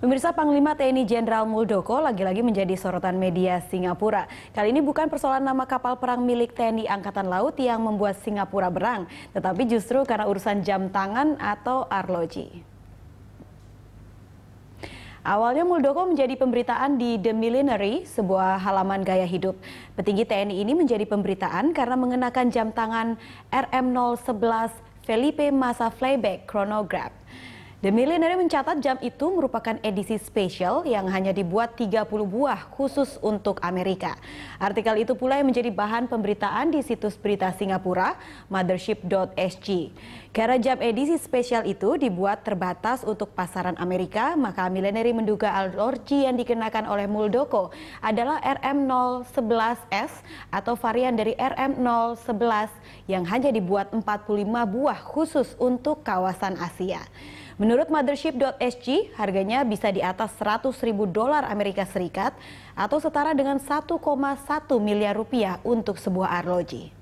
Pemirsa Panglima TNI Jenderal Muldoko lagi-lagi menjadi sorotan media Singapura. Kali ini bukan persoalan nama kapal perang milik TNI Angkatan Laut yang membuat Singapura berang, tetapi justru karena urusan jam tangan atau arloji. Awalnya Muldoko menjadi pemberitaan di The Millinery, sebuah halaman gaya hidup. Petinggi TNI ini menjadi pemberitaan karena mengenakan jam tangan RM011 Felipe Massa Flyback Chronograph. The Millionaire mencatat jam itu merupakan edisi spesial yang hanya dibuat 30 buah khusus untuk Amerika. Artikel itu pula yang menjadi bahan pemberitaan di situs berita Singapura, mothership.sg. Karena jam edisi spesial itu dibuat terbatas untuk pasaran Amerika, maka Millionaire menduga alergi yang dikenakan oleh Muldoko adalah RM011S atau varian dari RM011 yang hanya dibuat 45 buah khusus untuk kawasan Asia. Menurut mothership.sg, harganya bisa di atas 100 ribu dolar Amerika Serikat atau setara dengan 1,1 miliar rupiah untuk sebuah arloji.